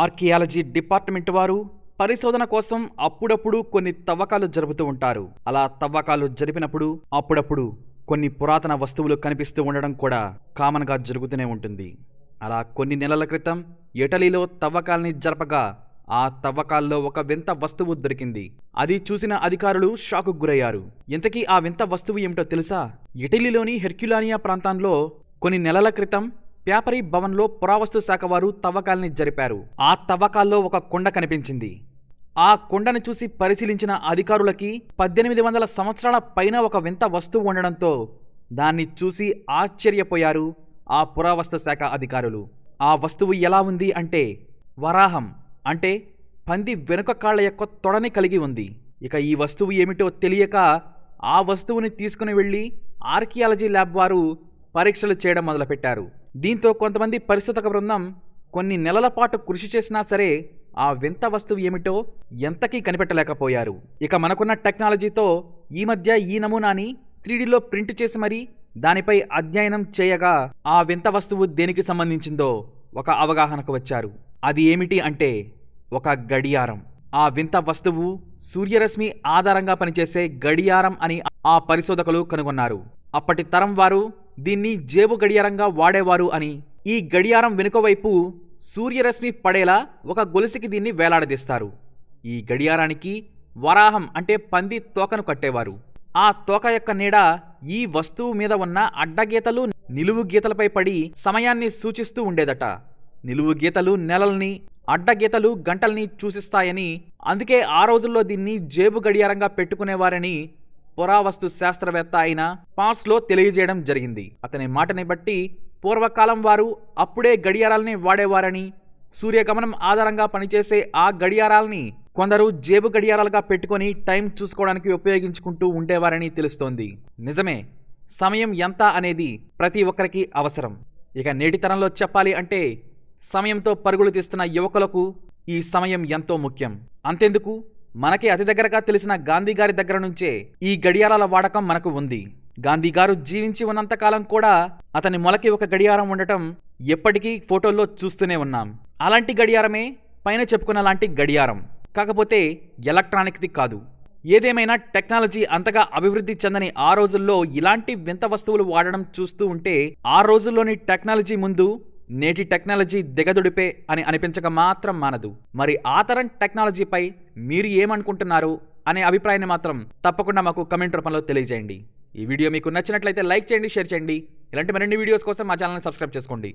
archaeology department వారు పరిశోధన కోసం అప్పుడప్పుడు కొన్ని తవ్వకాలు జరుపుతూ ఉంటారు అలా తవ్వకాలు జరిపినప్పుడు అప్పుడప్పుడు కొన్ని పురాతన వస్తువులు కనిపిస్తూ ఉండడం కూడా కామన్గా జరుగుతూనే ఉంటుంది అలా కొన్ని నెలల క్రితం ఇటలీలో తవ్వకాల్ని జరపగా ఆ తవ్వకాల్లో ఒక వింత వస్తువు దొరికింది అది చూసిన అధికారులు షాకు గురయ్యారు ఇంతకీ ఆ వింత వస్తువు ఏమిటో తెలుసా ఇటలీలోని హెర్క్యులానియా ప్రాంతంలో కొన్ని నెలల క్రితం ప్యాపరి భవన్లో పురావస్తు శాఖ వారు తవ్వకాల్ని జరిపారు ఆ తవ్వకాల్లో ఒక కొండ కనిపించింది ఆ కొండను చూసి పరిశీలించిన అధికారులకి పద్దెనిమిది వందల సంవత్సరాల పైన ఒక వింత వస్తువు ఉండడంతో దాన్ని చూసి ఆశ్చర్యపోయారు ఆ పురావస్తు శాఖ అధికారులు ఆ వస్తువు ఎలా ఉంది అంటే వరాహం అంటే పంది వెనుక కాళ్ల యొక్క తొడని కలిగి ఉంది ఇక ఈ వస్తువు ఏమిటో తెలియక ఆ వస్తువుని తీసుకుని వెళ్ళి ఆర్కియాలజీ ల్యాబ్ వారు పరీక్షలు చేయడం మొదలుపెట్టారు దీంతో కొంతమంది పరిశోధక బృందం కొన్ని నెలల పాటు కృషి చేసినా సరే ఆ వింత వస్తువు ఏమిటో ఎంతకీ కనిపెట్టలేకపోయారు ఇక మనకున్న టెక్నాలజీతో ఈ మధ్య ఈ నమూనాని త్రీడీలో ప్రింట్ చేసి మరీ దానిపై అధ్యయనం చేయగా ఆ వింత వస్తువు దేనికి సంబంధించిందో ఒక అవగాహనకు వచ్చారు అది ఏమిటి అంటే ఒక గడియారం ఆ వింత వస్తువు సూర్యరశ్మి ఆధారంగా పనిచేసే గడియారం అని ఆ పరిశోధకులు కనుగొన్నారు అప్పటి తరం వారు దీన్ని జేబు గడియారంగా వాడేవారు అని ఈ గడియారం వెనుకవైపు సూర్యరశ్మి పడేలా ఒక గొలుసుకి దీన్ని వేలాడదీస్తారు ఈ గడియారానికి వరాహం అంటే పంది తోకను కట్టేవారు ఆ తోక యొక్క నీడ ఈ వస్తువు మీద ఉన్న అడ్డగీతలు నిలువు గీతలపై పడి సమయాన్ని సూచిస్తూ ఉండేదట నిలువు గీతలు నెలల్ని అడ్డగీతలు గంటల్ని చూసిస్తాయని అందుకే ఆ రోజుల్లో దీన్ని జేబు గడియారంగా పెట్టుకునేవారని పురావస్తు శాస్త్రవేత్త అయిన పాస్లో తెలియజేయడం జరిగింది అతని మాటని బట్టి పూర్వకాలం వారు అప్పుడే గడియారాలని వాడేవారని సూర్యగమనం ఆధారంగా పనిచేసే ఆ గడియారాలని కొందరు జేబు గడియారాలుగా పెట్టుకొని టైం చూసుకోవడానికి ఉపయోగించుకుంటూ ఉండేవారని తెలుస్తోంది నిజమే సమయం ఎంత అనేది ప్రతి ఒక్కరికి అవసరం ఇక నేటి తరంలో చెప్పాలి అంటే సమయంతో పరుగులు తీస్తున్న యువకులకు ఈ సమయం ఎంతో ముఖ్యం అంతెందుకు మనకి అతి దగ్గరగా తెలిసిన గాంధీ గారి దగ్గర నుంచే ఈ గడియారాల వాడకం మనకు ఉంది గాంధీ గారు జీవించి ఉన్నంతకాలం కూడా అతని మొలకి ఒక గడియారం ఉండటం ఎప్పటికీ ఫోటోల్లో చూస్తూనే ఉన్నాం అలాంటి గడియారమే పైన చెప్పుకున్న లాంటి గడియారం కాకపోతే ఎలక్ట్రానిక్ది కాదు ఏదేమైనా టెక్నాలజీ అంతగా అభివృద్ధి చెందని ఆ రోజుల్లో ఇలాంటి వింత వస్తువులు వాడడం చూస్తూ ఉంటే ఆ రోజుల్లోని టెక్నాలజీ ముందు నేటి టెక్నాలజీ దిగదుడిపే అని అనిపించక మాత్రం మానదు మరి ఆ తరం టెక్నాలజీపై మీరు ఏమనుకుంటున్నారు అనే అభిప్రాయాన్ని మాత్రం తప్పకుండా మాకు కమెంట్ రూపంలో తెలియజేయండి ఈ వీడియో మీకు నచ్చినట్లయితే లైక్ చేయండి షేర్ చేయండి ఇలాంటి మరిన్ని వీడియోస్ కోసం మా ఛానల్ని సబ్స్క్రైబ్ చేసుకోండి